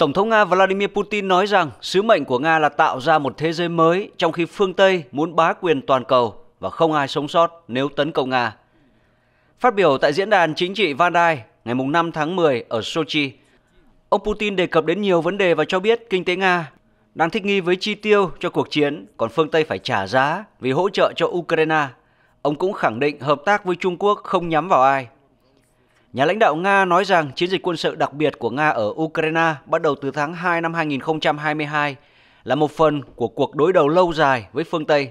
Tổng thống Nga Vladimir Putin nói rằng sứ mệnh của Nga là tạo ra một thế giới mới trong khi phương Tây muốn bá quyền toàn cầu và không ai sống sót nếu tấn công Nga. Phát biểu tại diễn đàn chính trị Vandai ngày 5 tháng 10 ở Sochi, ông Putin đề cập đến nhiều vấn đề và cho biết kinh tế Nga đang thích nghi với chi tiêu cho cuộc chiến, còn phương Tây phải trả giá vì hỗ trợ cho Ukraine. Ông cũng khẳng định hợp tác với Trung Quốc không nhắm vào ai Nhà lãnh đạo Nga nói rằng chiến dịch quân sự đặc biệt của Nga ở Ukraine bắt đầu từ tháng 2 năm 2022 là một phần của cuộc đối đầu lâu dài với phương Tây.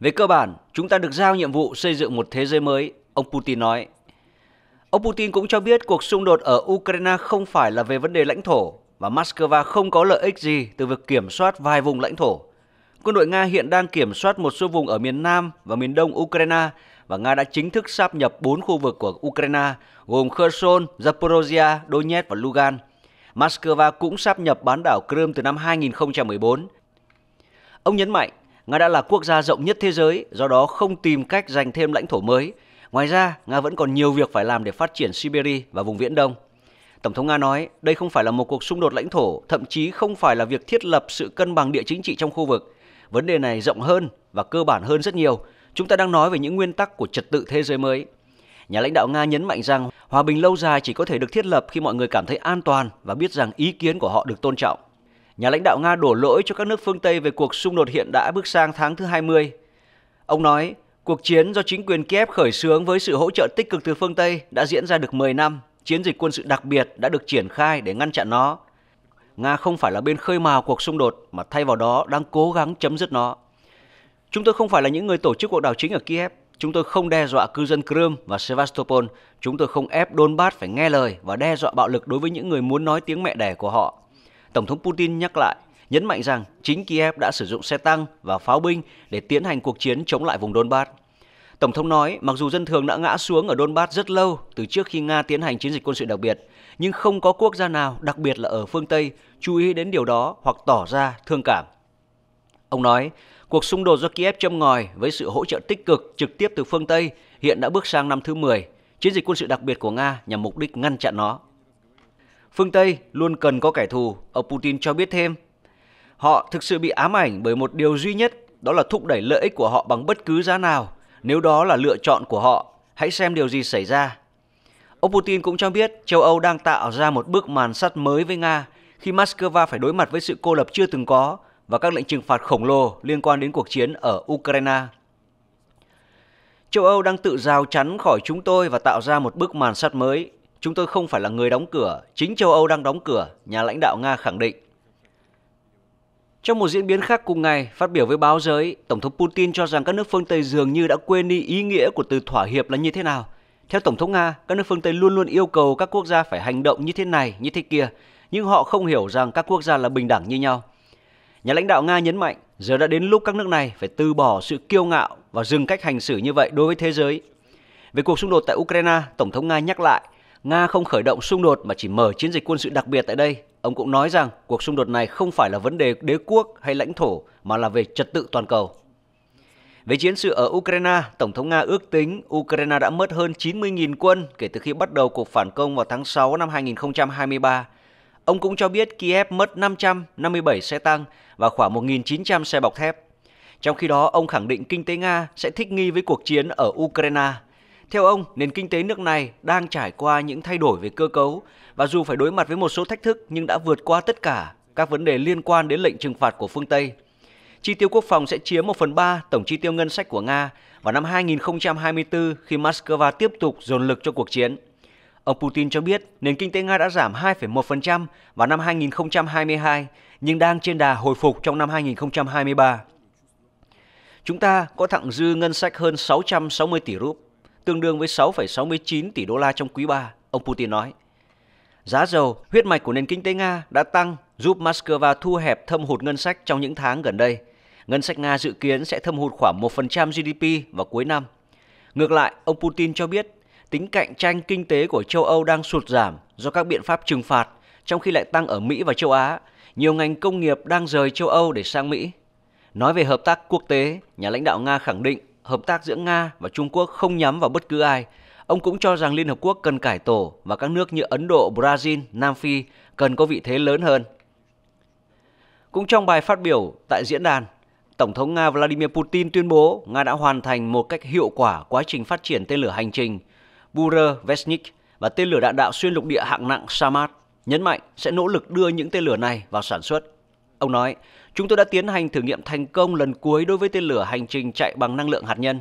Về cơ bản, chúng ta được giao nhiệm vụ xây dựng một thế giới mới, ông Putin nói. Ông Putin cũng cho biết cuộc xung đột ở Ukraine không phải là về vấn đề lãnh thổ và Moscow không có lợi ích gì từ việc kiểm soát vài vùng lãnh thổ. Quân đội Nga hiện đang kiểm soát một số vùng ở miền Nam và miền Đông Ukraine và Nga đã chính thức sáp nhập 4 khu vực của Ukraine gồm Kherson, Zaporozhia, Donetsk và Lugan. Moscow cũng sáp nhập bán đảo Crimea từ năm 2014. Ông nhấn mạnh, Nga đã là quốc gia rộng nhất thế giới, do đó không tìm cách giành thêm lãnh thổ mới. Ngoài ra, Nga vẫn còn nhiều việc phải làm để phát triển Siberia và vùng Viễn Đông. Tổng thống Nga nói, đây không phải là một cuộc xung đột lãnh thổ, thậm chí không phải là việc thiết lập sự cân bằng địa chính trị trong khu vực. Vấn đề này rộng hơn và cơ bản hơn rất nhiều, Chúng ta đang nói về những nguyên tắc của trật tự thế giới mới. Nhà lãnh đạo Nga nhấn mạnh rằng hòa bình lâu dài chỉ có thể được thiết lập khi mọi người cảm thấy an toàn và biết rằng ý kiến của họ được tôn trọng. Nhà lãnh đạo Nga đổ lỗi cho các nước phương Tây về cuộc xung đột hiện đã bước sang tháng thứ 20. Ông nói, cuộc chiến do chính quyền Kiev khởi xướng với sự hỗ trợ tích cực từ phương Tây đã diễn ra được 10 năm. Chiến dịch quân sự đặc biệt đã được triển khai để ngăn chặn nó. Nga không phải là bên khơi mào cuộc xung đột mà thay vào đó đang cố gắng chấm dứt nó. Chúng tôi không phải là những người tổ chức cuộc đảo chính ở Kiev. Chúng tôi không đe dọa cư dân Crimea và Sevastopol. Chúng tôi không ép Donbass phải nghe lời và đe dọa bạo lực đối với những người muốn nói tiếng mẹ đẻ của họ. Tổng thống Putin nhắc lại, nhấn mạnh rằng chính Kiev đã sử dụng xe tăng và pháo binh để tiến hành cuộc chiến chống lại vùng Donbass. Tổng thống nói, mặc dù dân thường đã ngã xuống ở Donbass rất lâu từ trước khi Nga tiến hành chiến dịch quân sự đặc biệt, nhưng không có quốc gia nào, đặc biệt là ở phương Tây, chú ý đến điều đó hoặc tỏ ra thương cảm. Ông nói, cuộc xung đột do Kiev châm ngòi với sự hỗ trợ tích cực trực tiếp từ phương Tây hiện đã bước sang năm thứ 10. Chiến dịch quân sự đặc biệt của Nga nhằm mục đích ngăn chặn nó. Phương Tây luôn cần có kẻ thù, ông Putin cho biết thêm. Họ thực sự bị ám ảnh bởi một điều duy nhất, đó là thúc đẩy lợi ích của họ bằng bất cứ giá nào, nếu đó là lựa chọn của họ. Hãy xem điều gì xảy ra. Ông Putin cũng cho biết châu Âu đang tạo ra một bước màn sắt mới với Nga khi Moscow phải đối mặt với sự cô lập chưa từng có và các lệnh trừng phạt khổng lồ liên quan đến cuộc chiến ở Ukraine. Châu Âu đang tự rào chắn khỏi chúng tôi và tạo ra một bức màn sắt mới. Chúng tôi không phải là người đóng cửa, chính châu Âu đang đóng cửa, nhà lãnh đạo Nga khẳng định. Trong một diễn biến khác cùng ngày, phát biểu với báo giới, Tổng thống Putin cho rằng các nước phương Tây dường như đã quên đi ý nghĩa của từ thỏa hiệp là như thế nào. Theo Tổng thống Nga, các nước phương Tây luôn luôn yêu cầu các quốc gia phải hành động như thế này, như thế kia, nhưng họ không hiểu rằng các quốc gia là bình đẳng như nhau. Nhà lãnh đạo Nga nhấn mạnh giờ đã đến lúc các nước này phải từ bỏ sự kiêu ngạo và dừng cách hành xử như vậy đối với thế giới. Về cuộc xung đột tại Ukraine, Tổng thống Nga nhắc lại Nga không khởi động xung đột mà chỉ mở chiến dịch quân sự đặc biệt tại đây. Ông cũng nói rằng cuộc xung đột này không phải là vấn đề đế quốc hay lãnh thổ mà là về trật tự toàn cầu. Về chiến sự ở Ukraine, Tổng thống Nga ước tính Ukraine đã mất hơn 90.000 quân kể từ khi bắt đầu cuộc phản công vào tháng 6 năm 2023 Ông cũng cho biết Kiev mất 557 xe tăng và khoảng 1.900 xe bọc thép. Trong khi đó, ông khẳng định kinh tế Nga sẽ thích nghi với cuộc chiến ở Ukraine. Theo ông, nền kinh tế nước này đang trải qua những thay đổi về cơ cấu và dù phải đối mặt với một số thách thức nhưng đã vượt qua tất cả các vấn đề liên quan đến lệnh trừng phạt của phương Tây. Chi tiêu quốc phòng sẽ chiếm 1 phần 3 tổng chi tiêu ngân sách của Nga vào năm 2024 khi Moscow tiếp tục dồn lực cho cuộc chiến. Ông Putin cho biết nền kinh tế Nga đã giảm 2,1% vào năm 2022 nhưng đang trên đà hồi phục trong năm 2023. Chúng ta có thặng dư ngân sách hơn 660 tỷ rúp, tương đương với 6,69 tỷ đô la trong quý 3, ông Putin nói. Giá dầu, huyết mạch của nền kinh tế Nga đã tăng giúp Moscow thu hẹp thâm hụt ngân sách trong những tháng gần đây. Ngân sách Nga dự kiến sẽ thâm hụt khoảng 1% GDP vào cuối năm. Ngược lại, ông Putin cho biết tính cạnh tranh kinh tế của châu Âu đang sụt giảm do các biện pháp trừng phạt, trong khi lại tăng ở Mỹ và châu Á. Nhiều ngành công nghiệp đang rời châu Âu để sang Mỹ. Nói về hợp tác quốc tế, nhà lãnh đạo Nga khẳng định hợp tác giữa Nga và Trung Quốc không nhắm vào bất cứ ai. Ông cũng cho rằng Liên Hợp Quốc cần cải tổ và các nước như Ấn Độ, Brazil, Nam Phi cần có vị thế lớn hơn. Cũng trong bài phát biểu tại diễn đàn, Tổng thống Nga Vladimir Putin tuyên bố Nga đã hoàn thành một cách hiệu quả quá trình phát triển tên lửa hành trình – Burevestnik và tên lửa đạn đạo xuyên lục địa hạng nặng Samad, nhấn mạnh sẽ nỗ lực đưa những tên lửa này vào sản xuất. Ông nói, chúng tôi đã tiến hành thử nghiệm thành công lần cuối đối với tên lửa hành trình chạy bằng năng lượng hạt nhân.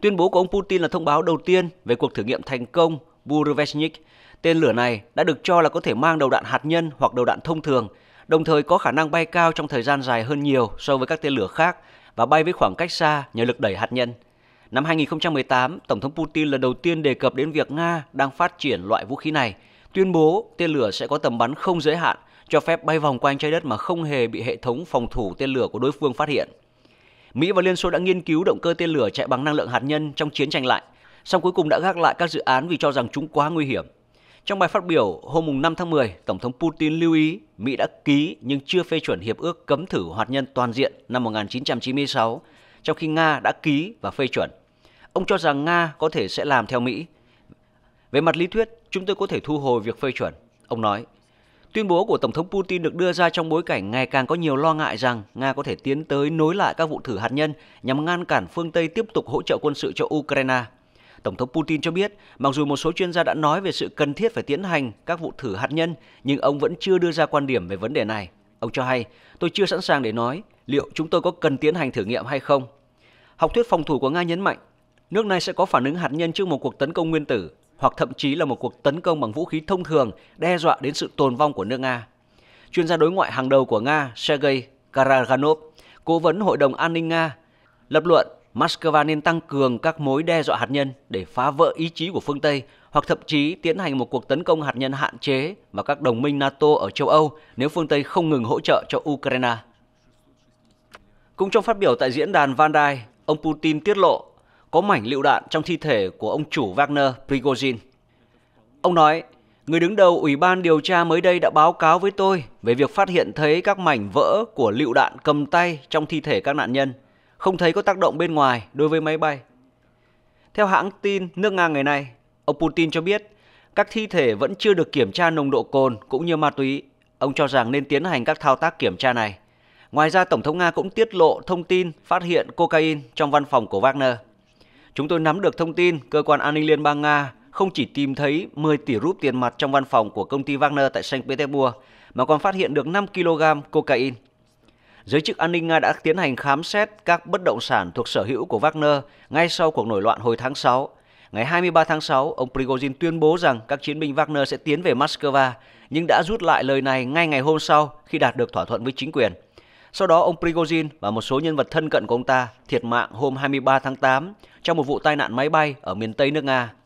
Tuyên bố của ông Putin là thông báo đầu tiên về cuộc thử nghiệm thành công Burevestnik. Tên lửa này đã được cho là có thể mang đầu đạn hạt nhân hoặc đầu đạn thông thường, đồng thời có khả năng bay cao trong thời gian dài hơn nhiều so với các tên lửa khác và bay với khoảng cách xa nhờ lực đẩy hạt nhân – Năm 2018, Tổng thống Putin lần đầu tiên đề cập đến việc Nga đang phát triển loại vũ khí này, tuyên bố tên lửa sẽ có tầm bắn không giới hạn, cho phép bay vòng quanh trái đất mà không hề bị hệ thống phòng thủ tên lửa của đối phương phát hiện. Mỹ và Liên Xô đã nghiên cứu động cơ tên lửa chạy bằng năng lượng hạt nhân trong chiến tranh lạnh, song cuối cùng đã gác lại các dự án vì cho rằng chúng quá nguy hiểm. Trong bài phát biểu hôm 5 tháng 10, Tổng thống Putin lưu ý Mỹ đã ký nhưng chưa phê chuẩn hiệp ước cấm thử hạt nhân toàn diện năm 1996 trong khi Nga đã ký và phê chuẩn. Ông cho rằng Nga có thể sẽ làm theo Mỹ. Về mặt lý thuyết, chúng tôi có thể thu hồi việc phê chuẩn, ông nói. Tuyên bố của Tổng thống Putin được đưa ra trong bối cảnh ngày càng có nhiều lo ngại rằng Nga có thể tiến tới nối lại các vụ thử hạt nhân nhằm ngăn cản phương Tây tiếp tục hỗ trợ quân sự cho Ukraine. Tổng thống Putin cho biết, mặc dù một số chuyên gia đã nói về sự cần thiết phải tiến hành các vụ thử hạt nhân, nhưng ông vẫn chưa đưa ra quan điểm về vấn đề này. Ông cho hay, tôi chưa sẵn sàng để nói liệu chúng tôi có cần tiến hành thử nghiệm hay không. Học thuyết phòng thủ của Nga nhấn mạnh, nước này sẽ có phản ứng hạt nhân trước một cuộc tấn công nguyên tử hoặc thậm chí là một cuộc tấn công bằng vũ khí thông thường đe dọa đến sự tồn vong của nước Nga. Chuyên gia đối ngoại hàng đầu của Nga Sergei Karaganov, cố vấn Hội đồng An ninh Nga, lập luận Moscow nên tăng cường các mối đe dọa hạt nhân để phá vỡ ý chí của phương Tây hoặc thậm chí tiến hành một cuộc tấn công hạt nhân hạn chế và các đồng minh NATO ở châu Âu nếu phương Tây không ngừng hỗ trợ cho Ukraine. Cũng trong phát biểu tại diễn đàn Vandai, ông Putin tiết lộ có mảnh lựu đạn trong thi thể của ông chủ Wagner Prigozhin. Ông nói, người đứng đầu Ủy ban điều tra mới đây đã báo cáo với tôi về việc phát hiện thấy các mảnh vỡ của lựu đạn cầm tay trong thi thể các nạn nhân không thấy có tác động bên ngoài đối với máy bay. Theo hãng tin nước Nga ngày nay, ông Putin cho biết các thi thể vẫn chưa được kiểm tra nồng độ cồn cũng như ma túy. Ông cho rằng nên tiến hành các thao tác kiểm tra này. Ngoài ra, Tổng thống Nga cũng tiết lộ thông tin phát hiện cocaine trong văn phòng của Wagner. Chúng tôi nắm được thông tin cơ quan an ninh liên bang Nga không chỉ tìm thấy 10 tỷ rúp tiền mặt trong văn phòng của công ty Wagner tại Saint Petersburg, mà còn phát hiện được 5 kg cocaine. Giới chức an ninh Nga đã tiến hành khám xét các bất động sản thuộc sở hữu của Wagner ngay sau cuộc nổi loạn hồi tháng 6. Ngày 23 tháng 6, ông Prigozhin tuyên bố rằng các chiến binh Wagner sẽ tiến về Moscow, nhưng đã rút lại lời này ngay ngày hôm sau khi đạt được thỏa thuận với chính quyền. Sau đó, ông Prigozhin và một số nhân vật thân cận của ông ta thiệt mạng hôm 23 tháng 8 trong một vụ tai nạn máy bay ở miền Tây nước Nga.